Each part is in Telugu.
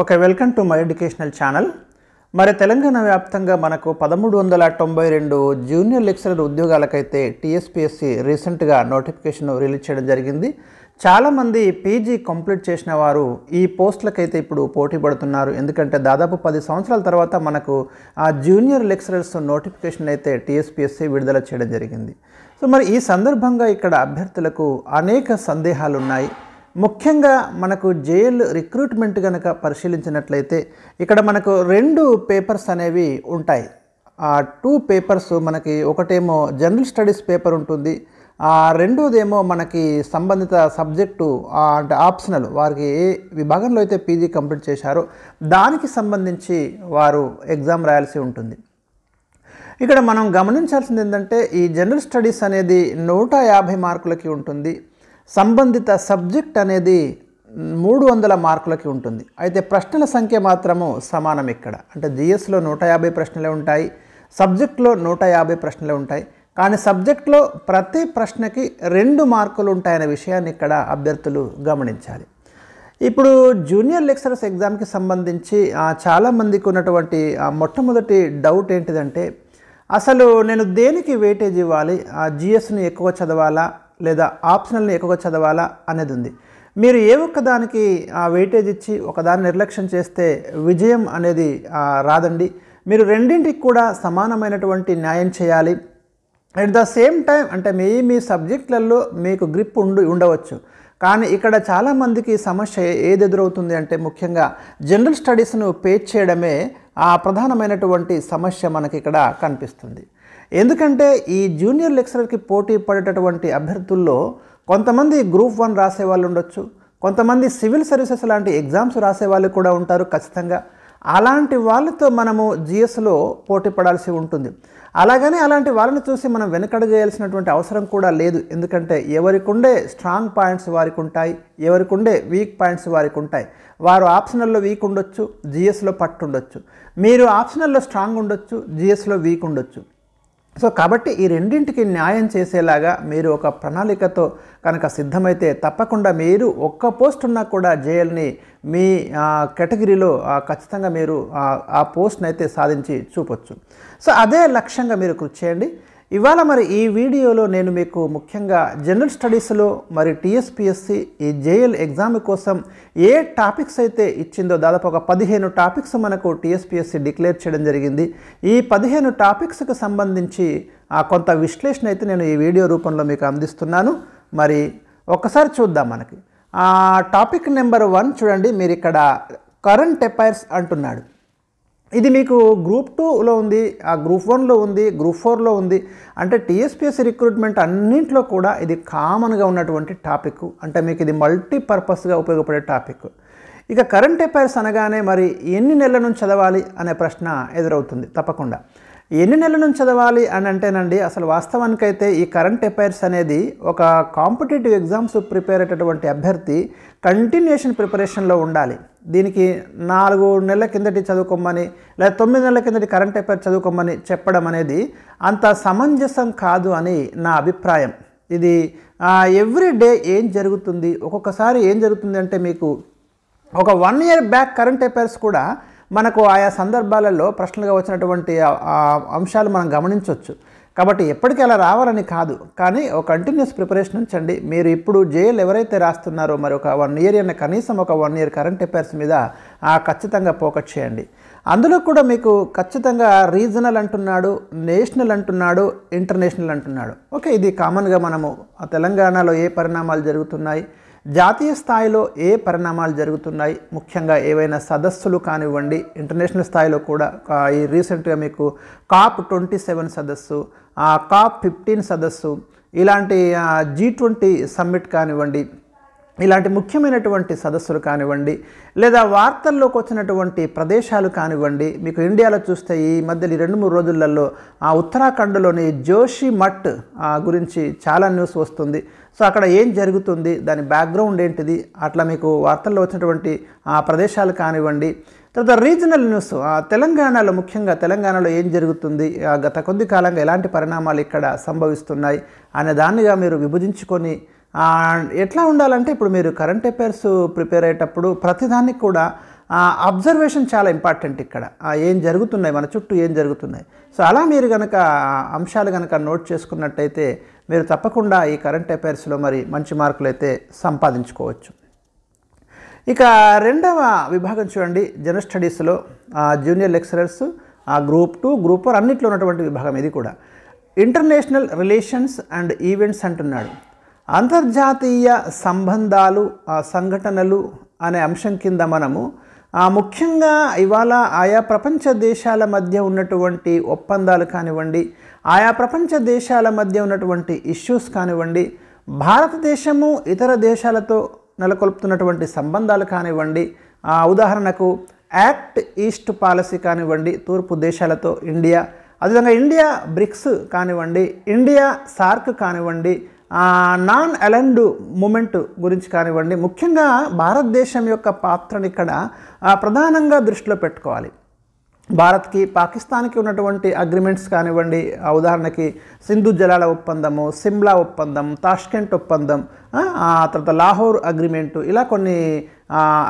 okay welcome to my educational channel మరి తెలంగాణ వ్యాప్తంగా మనకు పదమూడు వందల తొంభై రెండు జూనియర్ లెక్చరర్ ఉద్యోగాలకైతే టీఎస్పీఎస్సి రీసెంట్గా నోటిఫికేషన్ రిలీజ్ చేయడం జరిగింది చాలామంది పీజీ కంప్లీట్ చేసిన వారు ఈ పోస్టులకైతే ఇప్పుడు పోటీ పడుతున్నారు ఎందుకంటే దాదాపు పది సంవత్సరాల తర్వాత మనకు ఆ జూనియర్ లెక్చరర్స్ నోటిఫికేషన్ అయితే టీఎస్పీఎస్సి విడుదల చేయడం జరిగింది సో మరి ఈ సందర్భంగా ఇక్కడ అభ్యర్థులకు అనేక సందేహాలు ఉన్నాయి ముఖ్యంగా మనకు జేఎల్ రిక్రూట్మెంట్ కనుక పరిశీలించినట్లయితే ఇక్కడ మనకు రెండు పేపర్స్ అనేవి ఉంటాయి ఆ టూ పేపర్స్ మనకి ఒకటేమో జనరల్ స్టడీస్ పేపర్ ఉంటుంది ఆ రెండోదేమో మనకి సంబంధిత సబ్జెక్టు అంటే ఆప్షనల్ వారికి ఏ విభాగంలో అయితే పీజీ కంప్లీట్ చేశారో దానికి సంబంధించి వారు ఎగ్జామ్ రాయాల్సి ఉంటుంది ఇక్కడ మనం గమనించాల్సింది ఏంటంటే ఈ జనరల్ స్టడీస్ అనేది నూట యాభై మార్కులకి ఉంటుంది సంబంధిత సబ్జెక్ట్ అనేది మూడు వందల మార్కులకి ఉంటుంది అయితే ప్రశ్నల సంఖ్య మాత్రము సమానం ఇక్కడ అంటే జిఎస్లో నూట యాభై ప్రశ్నలే ఉంటాయి సబ్జెక్ట్లో నూట యాభై ప్రశ్నలే ఉంటాయి కానీ సబ్జెక్ట్లో ప్రతి ప్రశ్నకి రెండు మార్కులు ఉంటాయనే విషయాన్ని ఇక్కడ అభ్యర్థులు గమనించాలి ఇప్పుడు జూనియర్ లెక్చరర్స్ ఎగ్జామ్కి సంబంధించి చాలామందికి ఉన్నటువంటి మొట్టమొదటి డౌట్ ఏంటిదంటే అసలు నేను దేనికి వెయిటేజ్ ఇవ్వాలి ఆ జిఎస్ని ఎక్కువ చదవాలా లేదా ఆప్షనల్ని ఎక్కువగా చదవాలా అనేది ఉంది మీరు ఏ ఒక్కదానికి ఆ వెయిటేజ్ ఇచ్చి ఒకదాన్ని నిర్లక్ష్యం చేస్తే విజయం అనేది రాదండి మీరు రెండింటికి కూడా సమానమైనటువంటి న్యాయం చేయాలి అట్ ద సేమ్ టైం అంటే మీ మీ సబ్జెక్టులలో మీకు గ్రిప్ ఉండి ఉండవచ్చు కానీ ఇక్కడ చాలామందికి సమస్య ఏది ఎదురవుతుంది అంటే ముఖ్యంగా జనరల్ స్టడీస్ను పేజ్ చేయడమే ఆ ప్రధానమైనటువంటి సమస్య మనకి ఇక్కడ కనిపిస్తుంది ఎందుకంటే ఈ జూనియర్ లెక్చరర్కి పోటీ పడేటటువంటి అభ్యర్థుల్లో కొంతమంది గ్రూప్ వన్ రాసే వాళ్ళు ఉండొచ్చు కొంతమంది సివిల్ సర్వీసెస్ లాంటి ఎగ్జామ్స్ రాసే వాళ్ళు కూడా ఉంటారు ఖచ్చితంగా అలాంటి వాళ్ళతో మనము జిఎస్లో పోటీ పడాల్సి ఉంటుంది అలాగనే అలాంటి వాళ్ళని చూసి మనం వెనకడగేయాల్సినటువంటి అవసరం కూడా లేదు ఎందుకంటే ఎవరికి ఉండే స్ట్రాంగ్ పాయింట్స్ వారికి ఉంటాయి ఎవరికి ఉండే వీక్ పాయింట్స్ వారికి ఉంటాయి వారు ఆప్షనల్లో వీక్ ఉండొచ్చు జిఎస్లో పట్టు ఉండొచ్చు మీరు ఆప్షనల్లో స్ట్రాంగ్ ఉండొచ్చు జిఎస్లో వీక్ ఉండొచ్చు సో కాబట్టి ఈ రెండింటికి న్యాయం చేసేలాగా మీరు ఒక ప్రణాళికతో కనుక సిద్ధమైతే తప్పకుండా మీరు ఒక్క పోస్ట్ ఉన్నా కూడా జేఎల్ని మీ కేటగిరీలో ఖచ్చితంగా మీరు ఆ పోస్ట్ని అయితే సాధించి చూపొచ్చు సో అదే లక్ష్యంగా మీరు కృషి చేయండి ఇవాళ మరి ఈ వీడియోలో నేను మీకు ముఖ్యంగా జనరల్ స్టడీస్లో మరి టీఎస్పిఎస్సి ఈ జేఎల్ ఎగ్జామ్ కోసం ఏ టాపిక్స్ అయితే ఇచ్చిందో దాదాపు ఒక పదిహేను టాపిక్స్ మనకు టీఎస్పిఎస్సి డిక్లేర్ చేయడం జరిగింది ఈ పదిహేను టాపిక్స్కి సంబంధించి కొంత విశ్లేషణ అయితే నేను ఈ వీడియో రూపంలో మీకు అందిస్తున్నాను మరి ఒకసారి చూద్దాం మనకి టాపిక్ నెంబర్ వన్ చూడండి మీరు ఇక్కడ కరెంట్ ఎఫైర్స్ అంటున్నాడు ఇది మీకు గ్రూప్ టూలో ఉంది ఆ గ్రూప్ వన్లో ఉంది గ్రూప్ ఫోర్లో ఉంది అంటే టీఎస్పీఎస్సీ రిక్రూట్మెంట్ అన్నింటిలో కూడా ఇది కామన్గా ఉన్నటువంటి టాపిక్ అంటే మీకు ఇది మల్టీపర్పస్గా ఉపయోగపడే టాపిక్ ఇక కరెంట్ అఫైర్స్ అనగానే మరి ఎన్ని నెలల నుంచి చదవాలి అనే ప్రశ్న ఎదురవుతుంది తప్పకుండా ఎన్ని నెలల నుంచి చదవాలి అని అంటేనండి అసలు వాస్తవానికైతే ఈ కరెంట్ అఫైర్స్ అనేది ఒక కాంపిటేటివ్ ఎగ్జామ్స్ ప్రిపేర్ అయ్యేటటువంటి అభ్యర్థి కంటిన్యూషన్ ప్రిపరేషన్లో ఉండాలి దీనికి నాలుగు నెలల కిందటి చదువుకోమని లేదా తొమ్మిది నెలల కిందటి కరెంట్ అఫైర్ చదువుకోమని చెప్పడం అనేది అంత సమంజసం కాదు అని నా అభిప్రాయం ఇది ఎవ్రీ డే ఏం జరుగుతుంది ఒక్కొక్కసారి ఏం జరుగుతుంది అంటే మీకు ఒక one year back current affairs కూడా మనకు ఆయా సందర్భాలలో ప్రశ్నలుగా వచ్చినటువంటి అంశాలు మనం గమనించవచ్చు కాబట్టి ఎప్పటికీ అలా రావాలని కాదు కానీ ఒక కంటిన్యూస్ ప్రిపరేషన్ ఉంచండి మీరు ఇప్పుడు జేఎల్ ఎవరైతే రాస్తున్నారో మరి ఒక వన్ ఇయర్ అన్న కనీసం ఒక వన్ ఇయర్ కరెంట్ అఫైర్స్ మీద ఖచ్చితంగా ఫోకస్ చేయండి అందులో కూడా మీకు ఖచ్చితంగా రీజనల్ అంటున్నాడు నేషనల్ అంటున్నాడు ఇంటర్నేషనల్ అంటున్నాడు ఓకే ఇది కామన్గా మనము తెలంగాణలో ఏ పరిణామాలు జరుగుతున్నాయి జాతీయ స్థాయిలో ఏ పరిణామాలు జరుగుతున్నాయి ముఖ్యంగా ఏవైనా సదస్సులు కానివ్వండి ఇంటర్నేషనల్ స్థాయిలో కూడా ఈ రీసెంట్గా మీకు కాప్ ట్వంటీ సెవెన్ సదస్సు కాప్ ఫిఫ్టీన్ సదస్సు ఇలాంటి జీ ట్వంటీ సమ్మిట్ కానివ్వండి ఇలాంటి ముఖ్యమైనటువంటి సదస్సులు కానివ్వండి లేదా వార్తల్లోకి వచ్చినటువంటి ప్రదేశాలు కానివ్వండి మీకు ఇండియాలో చూస్తే ఈ మధ్యలో ఈ రెండు మూడు రోజులలో ఆ ఉత్తరాఖండ్లోని జోషి మఠ్ గురించి చాలా న్యూస్ వస్తుంది సో అక్కడ ఏం జరుగుతుంది దాని బ్యాక్గ్రౌండ్ ఏంటిది అట్లా మీకు వార్తల్లో వచ్చినటువంటి ఆ ప్రదేశాలు కానివ్వండి తర్వాత రీజనల్ న్యూస్ తెలంగాణలో ముఖ్యంగా తెలంగాణలో ఏం జరుగుతుంది గత కొద్ది కాలంగా ఎలాంటి పరిణామాలు ఇక్కడ సంభవిస్తున్నాయి అనే దాన్నిగా మీరు విభజించుకొని ఎట్లా ఉండాలంటే ఇప్పుడు మీరు కరెంట్ అఫైర్స్ ప్రిపేర్ అయ్యేటప్పుడు ప్రతిదానికి కూడా అబ్జర్వేషన్ చాలా ఇంపార్టెంట్ ఇక్కడ ఏం జరుగుతున్నాయి మన చుట్టూ ఏం జరుగుతున్నాయి సో అలా మీరు కనుక అంశాలు కనుక నోట్ చేసుకున్నట్టయితే మీరు తప్పకుండా ఈ కరెంట్ అఫైర్స్లో మరి మంచి మార్కులు అయితే సంపాదించుకోవచ్చు ఇక రెండవ విభాగం చూడండి జనరల్ స్టడీస్లో junior lecturers group two group four అన్నిట్లో ఉన్నటువంటి విభాగం ఇది కూడా ఇంటర్నేషనల్ రిలేషన్స్ అండ్ ఈవెంట్స్ అంటున్నాడు అంతర్జాతీయ సంబంధాలు సంఘటనలు అనే అంశం కింద మనము ముఖ్యంగా ఇవాళ ఆయా ప్రపంచ దేశాల మధ్య ఉన్నటువంటి ఒప్పందాలు కానివ్వండి ఆయా ప్రపంచ దేశాల మధ్య ఉన్నటువంటి ఇష్యూస్ కానివ్వండి భారతదేశము ఇతర దేశాలతో నెలకొల్పుతున్నటువంటి సంబంధాలు కానివ్వండి ఉదాహరణకు యాక్ట్ ఈస్ట్ పాలసీ కానివ్వండి తూర్పు దేశాలతో ఇండియా అదేవిధంగా ఇండియా బ్రిక్స్ కానివ్వండి ఇండియా సార్క్ కానివ్వండి నాన్ అలెండ్ మూమెంట్ గురించి కానివ్వండి ముఖ్యంగా భారతదేశం యొక్క పాత్రను ఇక్కడ ప్రధానంగా దృష్టిలో పెట్టుకోవాలి భారత్కి పాకిస్తాన్కి ఉన్నటువంటి అగ్రిమెంట్స్ కానివ్వండి ఉదాహరణకి సింధు జలాల ఒప్పందము సిమ్లా ఒప్పందం తాష్కెంట్ ఒప్పందం ఆ తర్వాత లాహోర్ అగ్రిమెంటు ఇలా కొన్ని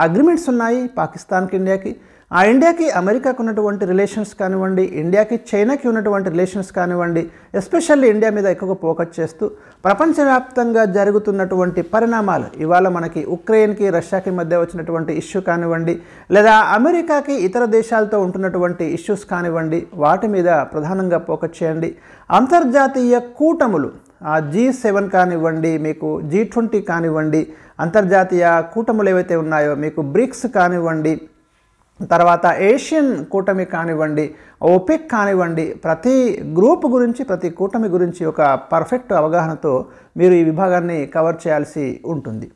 అగ్రిమెంట్స్ ఉన్నాయి పాకిస్తాన్కి ఇండియాకి ఆ ఇండియాకి అమెరికాకు ఉన్నటువంటి రిలేషన్స్ కానివ్వండి ఇండియాకి చైనాకి ఉన్నటువంటి రిలేషన్స్ కానివ్వండి ఎస్పెషల్లీ ఇండియా మీద ఎక్కువగా ఫోకస్ చేస్తూ ప్రపంచవ్యాప్తంగా జరుగుతున్నటువంటి పరిణామాలు ఇవాళ మనకి ఉక్రెయిన్కి రష్యాకి మధ్య వచ్చినటువంటి ఇష్యూ కానివ్వండి లేదా అమెరికాకి ఇతర దేశాలతో ఉంటున్నటువంటి ఇష్యూస్ కానివ్వండి వాటి మీద ప్రధానంగా ఫోకస్ చేయండి అంతర్జాతీయ కూటములు ఆ జీ సెవెన్ కానివ్వండి మీకు జీ ట్వంటీ కానివ్వండి అంతర్జాతీయ కూటములు ఏవైతే ఉన్నాయో మీకు బ్రిక్స్ కానివ్వండి తర్వాత ఏషియన్ కూటమి కానివ్వండి ఓపిక్ కానివ్వండి ప్రతి గ్రూప్ గురించి ప్రతి కూటమి గురించి ఒక పర్ఫెక్ట్ అవగాహనతో మీరు ఈ విభాగాన్ని కవర్ చేయాల్సి ఉంటుంది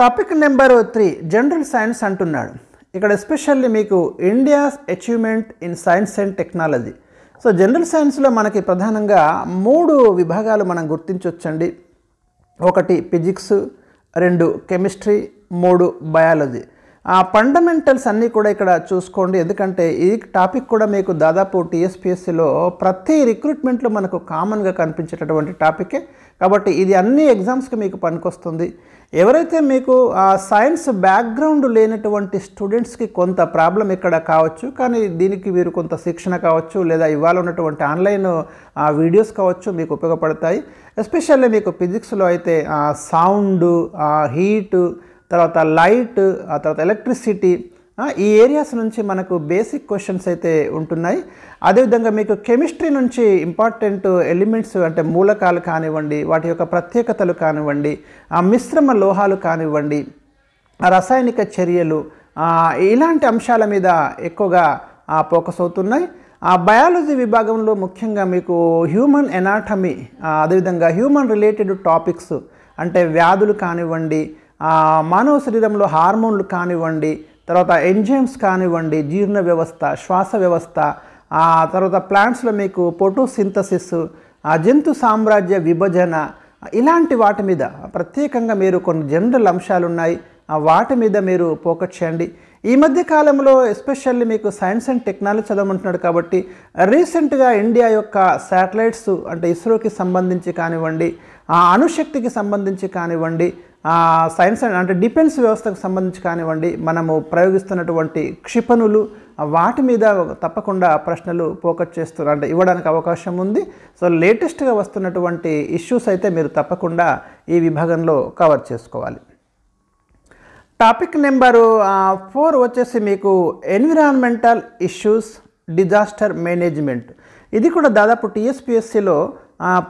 topic number three general science అంటున్నాడు ఇక్కడ ఎస్పెషల్లీ మీకు India's achievement in science and technology so general సైన్స్లో మనకి ప్రధానంగా మూడు విభాగాలు మనం గుర్తించవచ్చండి ఒకటి ఫిజిక్స్ రెండు కెమిస్ట్రీ మూడు బయాలజీ ఆ ఫండమెంటల్స్ అన్నీ కూడా ఇక్కడ చూసుకోండి ఎందుకంటే ఈ టాపిక్ కూడా మీకు దాదాపు టీఎస్పిఎస్సిలో ప్రతి రిక్రూట్మెంట్లో మనకు కామన్గా కనిపించేటటువంటి టాపికే కాబట్టి ఇది అన్ని ఎగ్జామ్స్కి మీకు పనికొస్తుంది ఎవరైతే మీకు సైన్స్ బ్యాక్గ్రౌండ్ లేనటువంటి స్టూడెంట్స్కి కొంత ప్రాబ్లం ఇక్కడ కావచ్చు కానీ దీనికి మీరు కొంత శిక్షణ కావచ్చు లేదా ఇవాళ ఉన్నటువంటి ఆన్లైన్ వీడియోస్ కావచ్చు మీకు ఉపయోగపడతాయి ఎస్పెషల్లీ మీకు ఫిజిక్స్లో అయితే సౌండ్ హీటు తర్వాత లైట్ ఆ తర్వాత ఎలక్ట్రిసిటీ ఈ ఏరియాస్ నుంచి మనకు బేసిక్ క్వశ్చన్స్ అయితే ఉంటున్నాయి అదేవిధంగా మీకు కెమిస్ట్రీ నుంచి ఇంపార్టెంట్ ఎలిమెంట్స్ అంటే మూలకాలు కానివ్వండి వాటి యొక్క ప్రత్యేకతలు కానివ్వండి ఆ మిశ్రమ లోహాలు కానివ్వండి రసాయనిక చర్యలు ఇలాంటి అంశాల మీద ఎక్కువగా ఫోకస్ అవుతున్నాయి ఆ బయాలజీ విభాగంలో ముఖ్యంగా మీకు హ్యూమన్ ఎనాటమీ అదేవిధంగా హ్యూమన్ రిలేటెడ్ టాపిక్స్ అంటే వ్యాధులు కానివ్వండి మానవ శరీరంలో హార్మోన్లు కానివ్వండి తర్వాత ఎంజైమ్స్ కానివ్వండి జీర్ణ వ్యవస్థ శ్వాస వ్యవస్థ తర్వాత ప్లాంట్స్లో మీకు ఆ జంతు సామ్రాజ్య విభజన ఇలాంటి వాటి మీద ప్రత్యేకంగా మీరు కొన్ని జనరల్ అంశాలు ఉన్నాయి వాటి మీద మీరు ఫోకస్ చేయండి ఈ మధ్య కాలంలో ఎస్పెషల్లీ మీకు సైన్స్ అండ్ టెక్నాలజీ చదవమంటున్నాడు కాబట్టి రీసెంట్గా ఇండియా యొక్క శాటిలైట్స్ అంటే ఇస్రోకి సంబంధించి కానివ్వండి ఆ అణుశక్తికి సంబంధించి కానివ్వండి సైన్స్ అండ్ అంటే డిఫెన్స్ వ్యవస్థకు సంబంధించి కానివ్వండి మనము ప్రయోగిస్తున్నటువంటి క్షిపణులు వాటి మీద తప్పకుండా ప్రశ్నలు ఫోకస్ చేస్తున్నారు అంటే ఇవ్వడానికి అవకాశం ఉంది సో లేటెస్ట్గా వస్తున్నటువంటి ఇష్యూస్ అయితే మీరు తప్పకుండా ఈ విభాగంలో కవర్ చేసుకోవాలి టాపిక్ నెంబరు ఫోర్ వచ్చేసి మీకు ఎన్విరాన్మెంటల్ ఇష్యూస్ డిజాస్టర్ మేనేజ్మెంట్ ఇది కూడా దాదాపు టీఎస్పిఎస్సిలో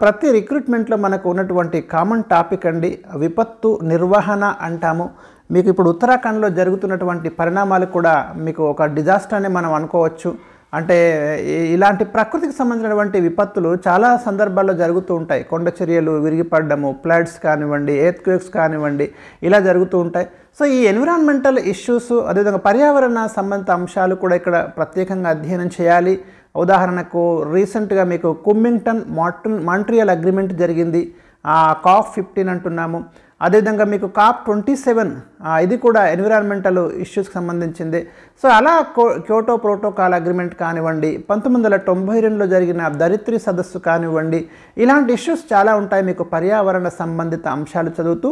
ప్రతి రిక్రూట్మెంట్లో మనకు ఉన్నటువంటి కామన్ టాపిక్ అండి విపత్తు నిర్వహణ అంటాము మీకు ఇప్పుడు ఉత్తరాఖండ్లో జరుగుతున్నటువంటి పరిణామాలు కూడా మీకు ఒక డిజాస్టర్ అని మనం అనుకోవచ్చు అంటే ఇలాంటి ప్రకృతికి సంబంధించినటువంటి విపత్తులు చాలా సందర్భాల్లో జరుగుతూ ఉంటాయి కొండ చర్యలు విరిగిపడము ఫ్లడ్స్ కానివ్వండి ఎయిర్త్క్వేక్స్ కానివ్వండి ఇలా జరుగుతూ ఉంటాయి సో ఈ ఎన్విరాన్మెంటల్ ఇష్యూస్ అదేవిధంగా పర్యావరణ సంబంధిత అంశాలు కూడా ఇక్కడ ప్రత్యేకంగా అధ్యయనం చేయాలి ఉదాహరణకు రీసెంట్గా మీకు కుమ్మింగ్టన్ మాట్రన్ మాంట్రియల్ అగ్రిమెంట్ జరిగింది కాప్ ఫిఫ్టీన్ అంటున్నాము అదేవిధంగా మీకు కాప్ ట్వంటీ సెవెన్ ఇది కూడా ఎన్విరాన్మెంటల్ ఇష్యూస్కి సంబంధించింది సో అలా క్యోటో ప్రోటోకాల్ అగ్రిమెంట్ కానివ్వండి పంతొమ్మిది వందల తొంభై రెండులో జరిగిన దరిత్రి సదస్సు కానివ్వండి ఇలాంటి ఇష్యూస్ చాలా ఉంటాయి మీకు పర్యావరణ సంబంధిత అంశాలు చదువుతూ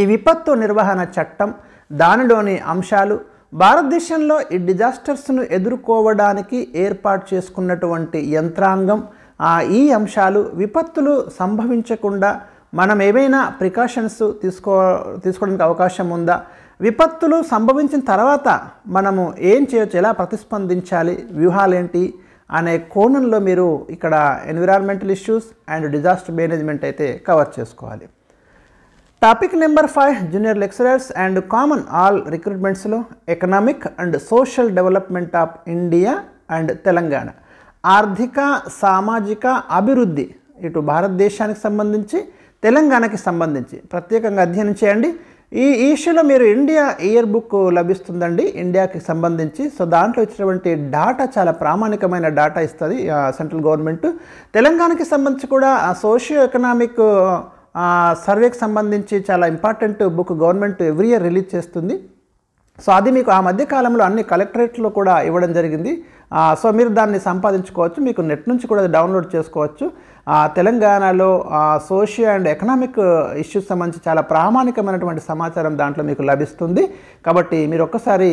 ఈ విపత్తు నిర్వహణ చట్టం దానిలోని అంశాలు భారతదేశంలో ఈ డిజాస్టర్స్ను ఎదుర్కోవడానికి ఏర్పాటు చేసుకున్నటువంటి యంత్రాంగం ఈ అంశాలు విపత్తులు సంభవించకుండా మనం ఏమైనా ప్రికాషన్స్ తీసుకో తీసుకోవడానికి అవకాశం ఉందా విపత్తులు సంభవించిన తర్వాత మనము ఏం చేయొచ్చు ఎలా ప్రతిస్పందించాలి వ్యూహాలేంటి అనే కోణంలో మీరు ఇక్కడ environmental issues and disaster management అయితే కవర్ చేసుకోవాలి topic number five junior lecturers and common all రిక్రూట్మెంట్స్లో economic and social development of India and Telangana ఆర్థిక సామాజిక అభివృద్ధి ఇటు భారతదేశానికి సంబంధించి తెలంగాణకి సంబంధించి ప్రత్యేకంగా అధ్యయనం చేయండి ఈ ఇష్యూలో మీరు ఇండియా ఇయర్ బుక్ లభిస్తుందండి ఇండియాకి సంబంధించి సో దాంట్లో ఇచ్చినటువంటి డాటా చాలా ప్రామాణికమైన డాటా ఇస్తుంది సెంట్రల్ గవర్నమెంట్ తెలంగాణకి సంబంధించి కూడా సోషియో ఎకనామిక్ సర్వేకి సంబంధించి చాలా important book government every year release చేస్తుంది సో అది మీకు ఆ మధ్య కాలంలో అన్ని కలెక్టరేట్లో కూడా ఇవ్వడం జరిగింది సో మీరు దాన్ని సంపాదించుకోవచ్చు మీకు నెట్ నుంచి కూడా డౌన్లోడ్ చేసుకోవచ్చు తెలంగాణలో సోషియో అండ్ ఎకనామిక్ ఇష్యూస్ సంబంధించి చాలా ప్రామాణికమైనటువంటి సమాచారం దాంట్లో మీకు లభిస్తుంది కాబట్టి మీరు ఒక్కసారి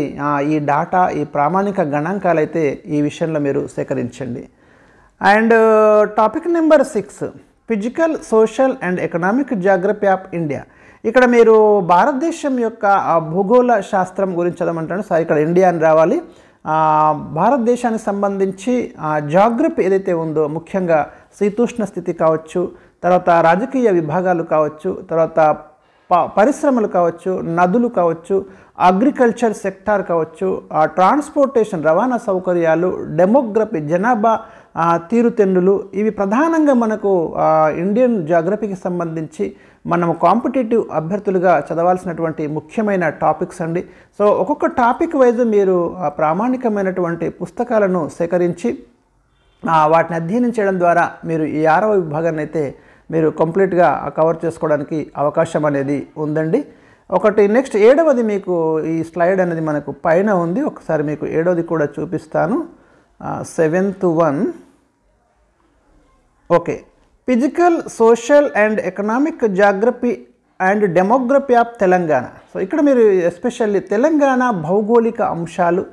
ఈ డాటా ఈ ప్రామాణిక గణాంకాలు అయితే ఈ విషయంలో మీరు సేకరించండి and topic number six physical social and economic geography of India ఇక్కడ మీరు భారతదేశం యొక్క భూగోళ శాస్త్రం గురించి చదవమంటాను సార్ ఇక్కడ ఇండియా అని రావాలి భారతదేశానికి సంబంధించి జాగ్రఫీ ఏదైతే ఉందో ముఖ్యంగా శీతోష్ణ స్థితి కావచ్చు తర్వాత రాజకీయ విభాగాలు కావచ్చు తర్వాత ప పరిశ్రమలు కావచ్చు నదులు కావచ్చు అగ్రికల్చర్ సెక్టార్ కావచ్చు ట్రాన్స్పోర్టేషన్ రవాణా సౌకర్యాలు డెమోగ్రఫీ జనాభా తీరుతెన్నులు ఇవి ప్రధానంగా మనకు ఇండియన్ జాగ్రఫీకి సంబంధించి మనం కాంపిటేటివ్ అభ్యర్థులుగా చదవాల్సినటువంటి ముఖ్యమైన టాపిక్స్ అండి సో ఒక్కొక్క టాపిక్ వైజ్ మీరు ప్రామాణికమైనటువంటి పుస్తకాలను సేకరించి వాటిని అధ్యయనం చేయడం ద్వారా మీరు ఈ ఆరవ విభాగాన్ని అయితే మీరు కంప్లీట్గా కవర్ చేసుకోవడానికి అవకాశం అనేది ఉందండి ఒకటి నెక్స్ట్ ఏడవది మీకు ఈ స్లైడ్ అనేది మనకు పైన ఉంది ఒకసారి మీకు ఏడవది కూడా చూపిస్తాను seventh one okay physical social and economic geography and demography of Telangana so ఇక్కడ మీరు ఎస్పెషల్లీ తెలంగాణ భౌగోళిక అంశాలు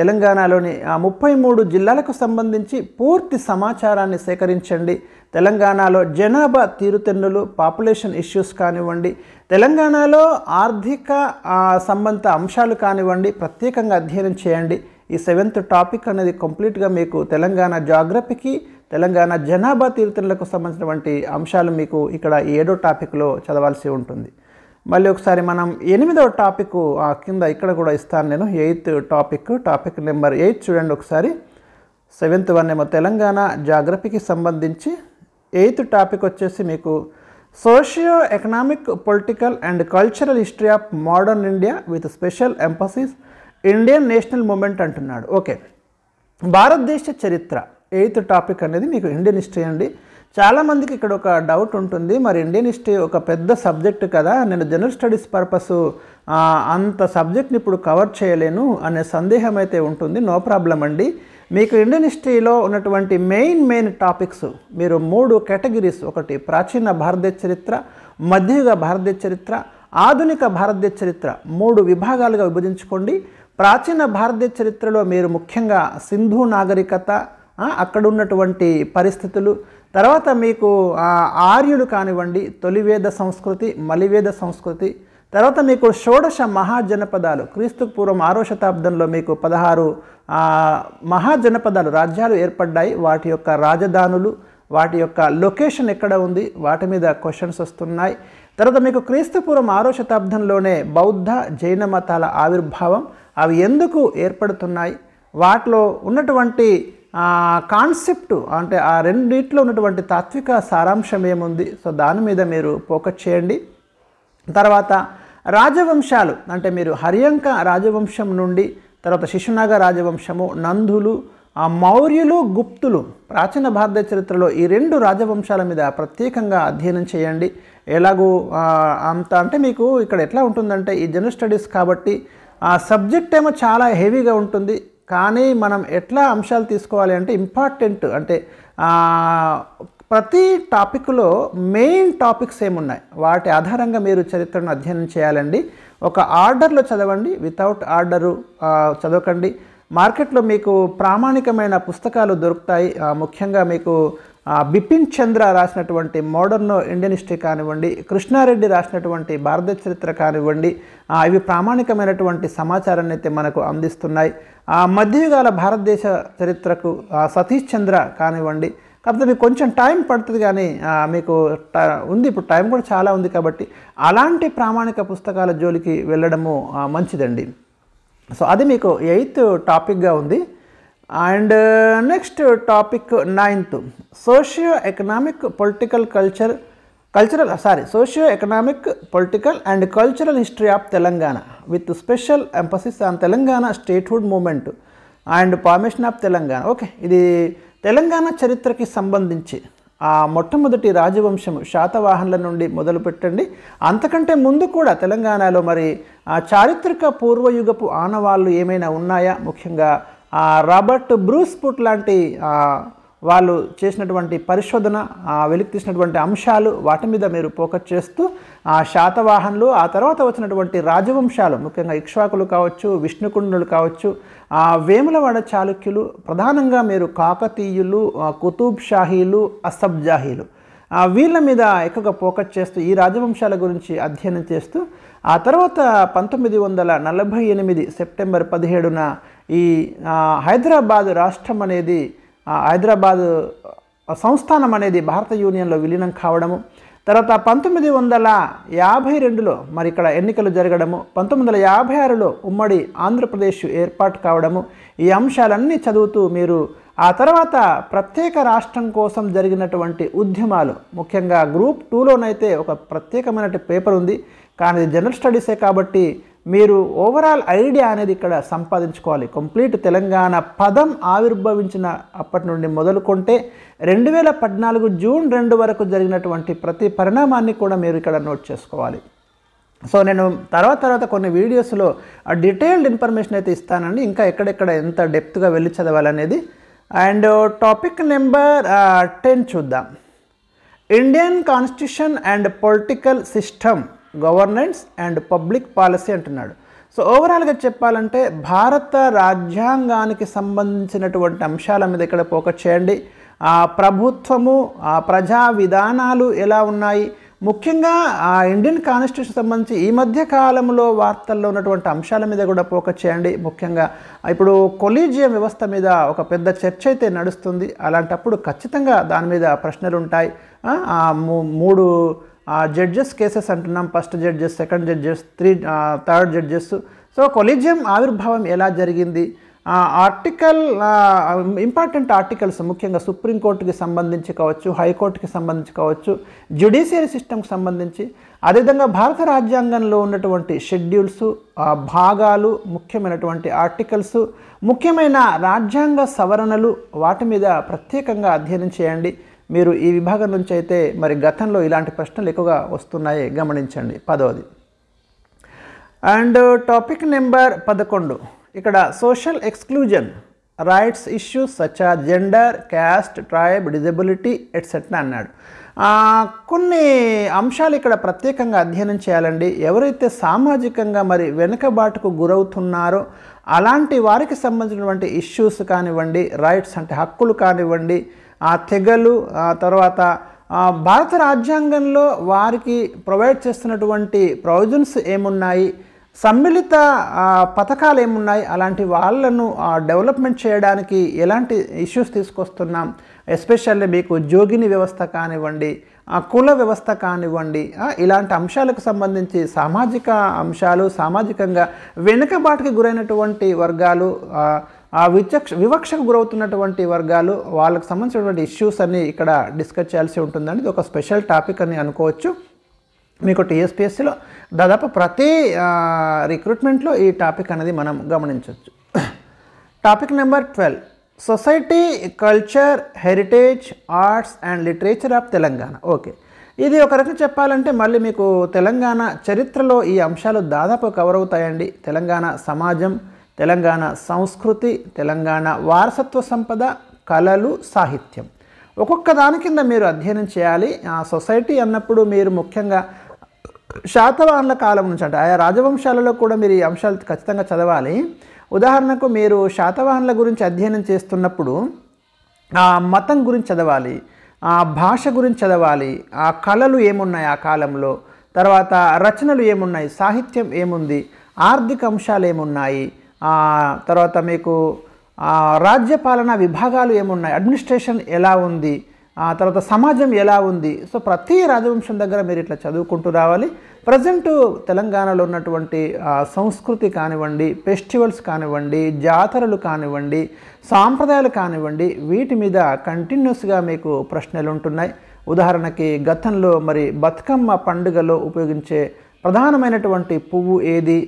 తెలంగాణలోని ఆ ముప్పై మూడు జిల్లాలకు సంబంధించి పూర్తి సమాచారాన్ని సేకరించండి తెలంగాణలో జనాభా తీరుతెన్నులు పాపులేషన్ ఇష్యూస్ కానివ్వండి తెలంగాణలో ఆర్థిక సంబంధ అంశాలు కానివ్వండి ప్రత్యేకంగా అధ్యయనం చేయండి ఈ సెవెంత్ టాపిక్ అనేది కంప్లీట్గా మీకు తెలంగాణ జాగ్రఫీకి తెలంగాణ జనాభా తీర్థులకు సంబంధించినటువంటి అంశాలు మీకు ఇక్కడ ఏడో టాపిక్లో చదవాల్సి ఉంటుంది మళ్ళీ ఒకసారి మనం ఎనిమిదవ టాపిక్ ఆ కింద ఇక్కడ కూడా ఇస్తాను నేను eighth topic topic number eighth చూడండి ఒకసారి సెవెంత్ వన్ ఏమో తెలంగాణ జాగ్రఫీకి సంబంధించి ఎయిత్ టాపిక్ వచ్చేసి మీకు socio economic political and cultural history of modern India with special emphasis Indian national movement అంటున్నాడు ఓకే భారతదేశ చరిత్ర ఎయిత్ టాపిక్ అనేది మీకు ఇండియన్ హిస్టరీ అండి చాలామందికి ఇక్కడ ఒక డౌట్ ఉంటుంది మరి ఇండియన్ హిస్టరీ ఒక పెద్ద సబ్జెక్ట్ కదా నేను జనరల్ స్టడీస్ పర్పస్ అంత సబ్జెక్ట్ని ఇప్పుడు కవర్ చేయలేను అనే సందేహం అయితే ఉంటుంది నో ప్రాబ్లం అండి మీకు ఇండియన్ హిస్టరీలో ఉన్నటువంటి మెయిన్ మెయిన్ టాపిక్స్ మీరు మూడు కేటగిరీస్ ఒకటి ప్రాచీన భారతీయ చరిత్ర మధ్యయుగ భారతీయ చరిత్ర ఆధునిక భారతీయ చరిత్ర మూడు విభాగాలుగా విభజించుకోండి ప్రాచీన భారతీయ చరిత్రలో మీరు ముఖ్యంగా సింధు నాగరికత అక్కడ ఉన్నటువంటి పరిస్థితులు తర్వాత మీకు ఆర్యులు కానివ్వండి తొలివేద సంస్కృతి మలివేద సంస్కృతి తర్వాత మీకు షోడశ మహాజనపదాలు క్రీస్తుకు పూర్వం ఆరో శతాబ్దంలో మీకు పదహారు మహాజనపదాలు రాజ్యాలు ఏర్పడ్డాయి వాటి యొక్క రాజధానులు వాటి యొక్క లొకేషన్ ఎక్కడ ఉంది వాటి మీద క్వశ్చన్స్ వస్తున్నాయి తర్వాత మీకు క్రీస్తుపూర్వం ఆరో శతాబ్దంలోనే బౌద్ధ జైన మతాల ఆవిర్భావం అవి ఎందుకు ఏర్పడుతున్నాయి వాటిలో ఉన్నటువంటి కాన్సెప్ట్ అంటే ఆ రెండింటిలో ఉన్నటువంటి తాత్విక సారాంశం ఏముంది సో దాని మీద మీరు ఫోకస్ చేయండి తర్వాత రాజవంశాలు అంటే మీరు హరియంక రాజవంశం నుండి తర్వాత శిశునాగ రాజవంశము నందులు మౌర్యులు గుప్తులు ప్రాచీన భారత చరిత్రలో ఈ రెండు రాజవంశాల మీద ప్రత్యేకంగా అధ్యయనం చేయండి ఎలాగూ అంత అంటే మీకు ఇక్కడ ఎట్లా ఉంటుందంటే ఈ జనరల్ స్టడీస్ కాబట్టి ఆ సబ్జెక్ట్ ఏమో చాలా హెవీగా ఉంటుంది కానీ మనం ఎట్లా అంశాలు తీసుకోవాలి అంటే ఇంపార్టెంట్ అంటే ప్రతి టాపిక్లో మెయిన్ టాపిక్స్ ఏమున్నాయి వాటి ఆధారంగా మీరు చరిత్రను అధ్యయనం చేయాలండి ఒక ఆర్డర్లో చదవండి వితౌట్ ఆర్డరు చదవకండి మార్కెట్లో మీకు ప్రామాణికమైన పుస్తకాలు దొరుకుతాయి ముఖ్యంగా మీకు బిపిన్ చంద్ర రాసినటువంటి మోడర్న్ ఇండియన్ హిస్టరీ కానివ్వండి కృష్ణారెడ్డి రాసినటువంటి భారత చరిత్ర కానివ్వండి ఇవి ప్రామాణికమైనటువంటి సమాచారాన్ని అయితే మనకు అందిస్తున్నాయి మధ్యయుగాల భారతదేశ చరిత్రకు సతీష్ చంద్ర కానివ్వండి కాకపోతే మీకు కొంచెం టైం పడుతుంది కానీ మీకు ఉంది ఇప్పుడు టైం కూడా చాలా ఉంది కాబట్టి అలాంటి ప్రామాణిక పుస్తకాల జోలికి వెళ్ళడము మంచిదండి సో అది మీకు ఎయిత్ టాపిక్గా ఉంది and next topic ninth socio economic political culture cultural sorry socio economic political and cultural history of Telangana with special emphasis on Telangana statehood movement and formation of Telangana okay ఇది తెలంగాణ చరిత్రకి సంబంధించి ఆ మొట్టమొదటి రాజవంశం శాతవాహన్ల నుండి మొదలు పెట్టండి అంతకంటే ముందు కూడా తెలంగాణలో మరి చారిత్రక పూర్వయుగపు ఆనవాళ్ళు ఏమైనా ఉన్నాయా ముఖ్యంగా రాబర్ట్ బ్రూస్ పుట్ లాంటి వాళ్ళు చేసినటువంటి పరిశోధన వెలికి తీసినటువంటి అంశాలు వాటి మీద మీరు ఫోకస్ చేస్తూ ఆ శాతవాహన్లు ఆ తర్వాత వచ్చినటువంటి రాజవంశాలు ముఖ్యంగా ఇక్ష్వాకులు కావచ్చు విష్ణుకుండులు కావచ్చు ఆ వేములవాడ చాళుక్యులు ప్రధానంగా మీరు కాకతీయులు కుతూబ్ షాహీలు జాహీలు వీళ్ళ మీద ఎక్కువగా ఫోకస్ చేస్తూ ఈ రాజవంశాల గురించి అధ్యయనం చేస్తూ ఆ తర్వాత పంతొమ్మిది వందల నలభై ఎనిమిది సెప్టెంబర్ పదిహేడున ఈ హైదరాబాదు రాష్ట్రం అనేది హైదరాబాదు సంస్థానం అనేది భారత యూనియన్లో విలీనం కావడము తర్వాత పంతొమ్మిది వందల యాభై రెండులో మరి ఇక్కడ ఎన్నికలు జరగడము పంతొమ్మిది వందల యాభై ఆరులో ఉమ్మడి ఆంధ్రప్రదేశ్ ఏర్పాటు కావడము ఈ అంశాలన్నీ చదువుతూ మీరు ఆ తర్వాత ప్రత్యేక రాష్ట్రం కోసం జరిగినటువంటి ఉద్యమాలు ముఖ్యంగా గ్రూప్ టూలోనైతే ఒక ప్రత్యేకమైన పేపర్ ఉంది కానీ జనరల్ స్టడీసే కాబట్టి మీరు ఓవరాల్ ఐడియా అనేది ఇక్కడ సంపాదించుకోవాలి కంప్లీట్ తెలంగాణ పదం ఆవిర్భవించిన అప్పటి నుండి మొదలుకుంటే రెండు వేల పద్నాలుగు జూన్ రెండు వరకు జరిగినటువంటి ప్రతి పరిణామాన్ని కూడా మీరు ఇక్కడ నోట్ చేసుకోవాలి సో నేను తర్వాత తర్వాత కొన్ని వీడియోస్లో ఆ డీటెయిల్డ్ ఇన్ఫర్మేషన్ అయితే ఇస్తానండి ఇంకా ఎక్కడెక్కడ ఎంత డెప్త్గా వెళ్ళి చదవాలనేది అండ్ టాపిక్ నెంబర్ టెన్ చూద్దాం Indian constitution and political system governance and public policy అంటున్నాడు సో ఓవరాల్గా చెప్పాలంటే భారత రాజ్యాంగానికి సంబంధించినటువంటి అంశాల మీద ఇక్కడ ఫోకస్ చేయండి ఆ ప్రభుత్వము ఆ ప్రజా విధానాలు ఎలా ఉన్నాయి ముఖ్యంగా ఆ ఇండియన్ కాన్స్టిట్యూషన్ సంబంధించి ఈ మధ్య కాలంలో వార్తల్లో ఉన్నటువంటి అంశాల మీద కూడా పోక చేయండి ముఖ్యంగా ఇప్పుడు కొలీజియం వ్యవస్థ మీద ఒక పెద్ద చర్చ అయితే నడుస్తుంది అలాంటప్పుడు ఖచ్చితంగా దాని మీద ప్రశ్నలు ఉంటాయి మూడు జడ్జెస్ కేసెస్ అంటున్నాం first judges second judges three third judges so collegium ఆవిర్భావం ఎలా జరిగింది ఆర్టికల్ ఇంపార్టెంట్ ఆర్టికల్స్ ముఖ్యంగా సుప్రీంకోర్టుకి సంబంధించి కావచ్చు హైకోర్టుకి సంబంధించి కావచ్చు జ్యుడిషియరీ సిస్టమ్కి సంబంధించి అదేవిధంగా భారత రాజ్యాంగంలో ఉన్నటువంటి షెడ్యూల్స్ భాగాలు ముఖ్యమైనటువంటి ఆర్టికల్స్ ముఖ్యమైన రాజ్యాంగ సవరణలు వాటి మీద ప్రత్యేకంగా అధ్యయనం చేయండి మీరు ఈ విభాగం నుంచి అయితే మరి గతంలో ఇలాంటి ప్రశ్నలు ఎక్కువగా వస్తున్నాయి గమనించండి పదవది అండ్ టాపిక్ నెంబర్ పదకొండు ఇక్కడ social exclusion rights issues such uh gender caste tribe disability etcetera అన్నాడు కొన్ని అంశాలు ఇక్కడ ప్రత్యేకంగా అధ్యయనం చేయాలండి ఎవరైతే సామాజికంగా మరి వెనుకబాటుకు గురవుతున్నారో అలాంటి వారికి సంబంధించినటువంటి ఇష్యూస్ కానివ్వండి రైట్స్ అంటే హక్కులు కానివ్వండి ఆ తెగలు ఆ తర్వాత భారత రాజ్యాంగంలో వారికి ప్రొవైడ్ చేస్తున్నటువంటి ప్రొవిజన్స్ ఏమున్నాయి సమ్మిళిత పథకాలు ఏమున్నాయి అలాంటి వాళ్ళను డెవలప్మెంట్ చేయడానికి ఎలాంటి ఇష్యూస్ తీసుకొస్తున్నాం ఎస్పెషల్లీ మీకు జోగిని వ్యవస్థ కానివ్వండి కుల వ్యవస్థ కానివ్వండి ఇలాంటి అంశాలకు సంబంధించి సామాజిక అంశాలు సామాజికంగా వెనుకబాటుకి గురైనటువంటి వర్గాలు ఆ విచక్ష వివక్షకు గురవుతున్నటువంటి వర్గాలు వాళ్ళకి సంబంధించినటువంటి ఇష్యూస్ అన్ని ఇక్కడ డిస్కస్ చేయాల్సి ఉంటుందండి ఇది ఒక స్పెషల్ టాపిక్ అని అనుకోవచ్చు మీకు టీఎస్పిఎస్సిలో దాదాపు ప్రతి రిక్రూట్మెంట్లో ఈ టాపిక్ అనేది మనం గమనించవచ్చు topic number twelve society culture heritage arts and literature of Telangana okay ఇది ఒక రకం చెప్పాలంటే మళ్ళీ మీకు తెలంగాణ చరిత్రలో ఈ అంశాలు దాదాపు కవర్ అవుతాయండి తెలంగాణ సమాజం తెలంగాణ సంస్కృతి తెలంగాణ వారసత్వ సంపద కళలు సాహిత్యం ఒక్కొక్క దాని కింద మీరు అధ్యయనం చేయాలి ఆ సొసైటీ అన్నప్పుడు మీరు ముఖ్యంగా శాతవాహనుల కాలం నుంచి అంటే ఆయా రాజవంశాలలో కూడా మీరు ఈ అంశాలు ఖచ్చితంగా చదవాలి ఉదాహరణకు మీరు శాతవాహనుల గురించి అధ్యయనం చేస్తున్నప్పుడు ఆ మతం గురించి చదవాలి ఆ భాష గురించి చదవాలి ఆ కళలు ఏమున్నాయి ఆ కాలంలో తర్వాత రచనలు ఏమున్నాయి సాహిత్యం ఏముంది ఆర్థిక అంశాలు ఏమున్నాయి తర్వాత మీకు రాజ్యపాలన విభాగాలు ఏమున్నాయి అడ్మినిస్ట్రేషన్ ఎలా ఉంది తర్వాత సమాజం ఎలా ఉంది సో ప్రతి రాజవంశం దగ్గర మీరు ఇట్లా చదువుకుంటూ రావాలి ప్రజెంటు తెలంగాణలో ఉన్నటువంటి సంస్కృతి కానివ్వండి ఫెస్టివల్స్ కానివ్వండి జాతరలు కానివ్వండి సాంప్రదాయాలు కానివ్వండి వీటి మీద కంటిన్యూస్గా మీకు ప్రశ్నలు ఉంటున్నాయి ఉదాహరణకి గతంలో మరి బతుకమ్మ పండుగలో ఉపయోగించే ప్రధానమైనటువంటి పువ్వు ఏది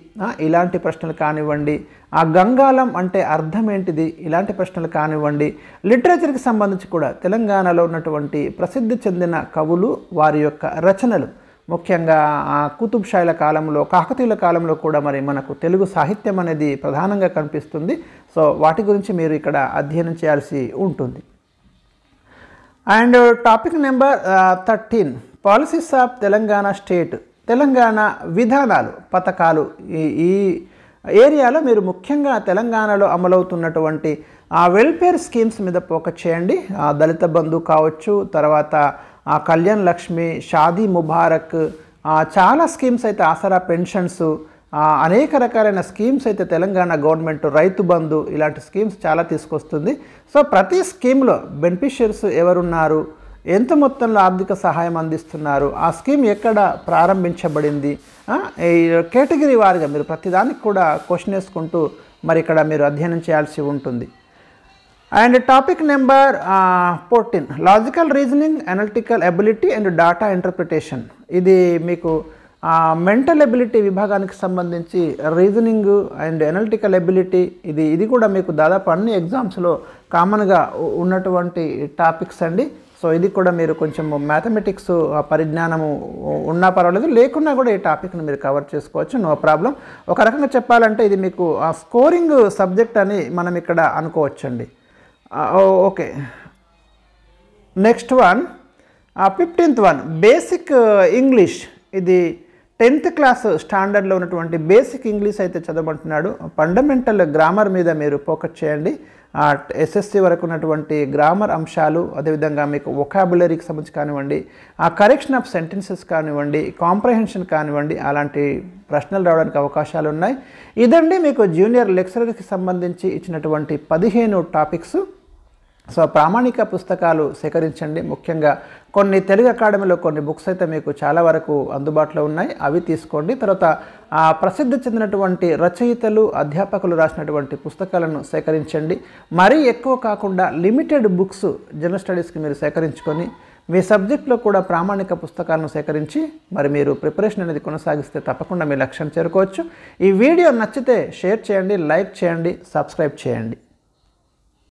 ఇలాంటి ప్రశ్నలు కానివ్వండి ఆ గంగాళం అంటే అర్థం ఏంటిది ఇలాంటి ప్రశ్నలు కానివ్వండి లిటరేచర్కి సంబంధించి కూడా తెలంగాణలో ఉన్నటువంటి ప్రసిద్ధి చెందిన కవులు వారి యొక్క రచనలు ముఖ్యంగా ఆ కుతుబ్షాయిల కాలంలో కాకతీయుల కాలంలో కూడా మరి మనకు తెలుగు సాహిత్యం అనేది ప్రధానంగా కనిపిస్తుంది సో వాటి గురించి మీరు ఇక్కడ అధ్యయనం చేయాల్సి ఉంటుంది and topic number thirteen policies of Telangana state Telangana విధానాలు పథకాలు ఈ ఏరియాలో మీరు ముఖ్యంగా తెలంగాణలో అమలవుతున్నటువంటి ఆ వెల్ఫేర్ స్కీమ్స్ మీద ఫోకస్ చేయండి దళిత బంధు కావచ్చు తర్వాత ఆ కళ్యాణ్ లక్ష్మి షాదీ ముబారక్ చాలా స్కీమ్స్ అయితే ఆసరా పెన్షన్స్ అనేక రకాలైన స్కీమ్స్ అయితే తెలంగాణ గవర్నమెంట్ రైతు బంధు ఇలాంటి స్కీమ్స్ చాలా తీసుకొస్తుంది సో ప్రతి స్కీమ్లో బెనిఫిషియర్స్ ఎవరున్నారు ఎంత మొత్తంలో ఆర్థిక సహాయం అందిస్తున్నారు ఆ స్కీమ్ ఎక్కడ ప్రారంభించబడింది ఈ కేటగిరీ వారిగా మీరు ప్రతిదానికి కూడా క్వశ్చన్ వేసుకుంటూ మరి ఇక్కడ మీరు అధ్యయనం చేయాల్సి ఉంటుంది and topic number fourteen logical reasoning analytical ability and data interpretation ఇది మీకు మెంటల్ ఎబిలిటీ విభాగానికి సంబంధించి రీజనింగ్ అండ్ ఎనలిటికల్ ఎబిలిటీ ఇది ఇది కూడా మీకు దాదాపు అన్ని ఎగ్జామ్స్లో కామన్గా ఉన్నటువంటి టాపిక్స్ అండి సో ఇది కూడా మీరు కొంచెం మ్యాథమెటిక్స్ పరిజ్ఞానము ఉన్నా పర్వాలేదు లేకున్నా కూడా ఈ టాపిక్ని మీరు కవర్ చేసుకోవచ్చు నో ప్రాబ్లం ఒక రకంగా చెప్పాలంటే ఇది మీకు ఆ స్కోరింగ్ సబ్జెక్ట్ అని మనం ఇక్కడ అనుకోవచ్చండి okay next one fifteenth one basic English ఇది టెన్త్ క్లాస్ స్టాండర్డ్లో ఉన్నటువంటి బేసిక్ ఇంగ్లీష్ అయితే చదవమంటున్నాడు ఫండమెంటల్ గ్రామర్ మీద మీరు ఫోకస్ చేయండి ఆ ఎస్ఎస్సి వరకు ఉన్నటువంటి గ్రామర్ అంశాలు అదేవిధంగా మీకు ఒకాబులరీకి సంబంధించి కానివ్వండి ఆ కరెక్షన్ ఆఫ్ సెంటెన్సెస్ కానివ్వండి కాంప్రహెన్షన్ కానివ్వండి అలాంటి ప్రశ్నలు రావడానికి అవకాశాలు ఉన్నాయి ఇదండి మీకు జూనియర్ లెక్చరర్కి సంబంధించి ఇచ్చినటువంటి పదిహేను టాపిక్స్ సో ప్రామాణిక పుస్తకాలు సేకరించండి ముఖ్యంగా కొన్ని తెలుగు అకాడమీలో కొన్ని బుక్స్ అయితే మీకు చాలా వరకు అందుబాటులో ఉన్నాయి అవి తీసుకోండి తర్వాత ఆ ప్రసిద్ధి చెందినటువంటి రచయితలు అధ్యాపకులు రాసినటువంటి పుస్తకాలను సేకరించండి మరీ ఎక్కువ కాకుండా లిమిటెడ్ బుక్స్ జనరల్ స్టడీస్కి మీరు సేకరించుకొని మీ సబ్జెక్ట్లో కూడా ప్రామాణిక పుస్తకాలను సేకరించి మరి మీరు ప్రిపరేషన్ అనేది కొనసాగిస్తే తప్పకుండా మీ లక్ష్యం చేరుకోవచ్చు ఈ వీడియో నచ్చితే షేర్ చేయండి లైక్ చేయండి సబ్స్క్రైబ్ చేయండి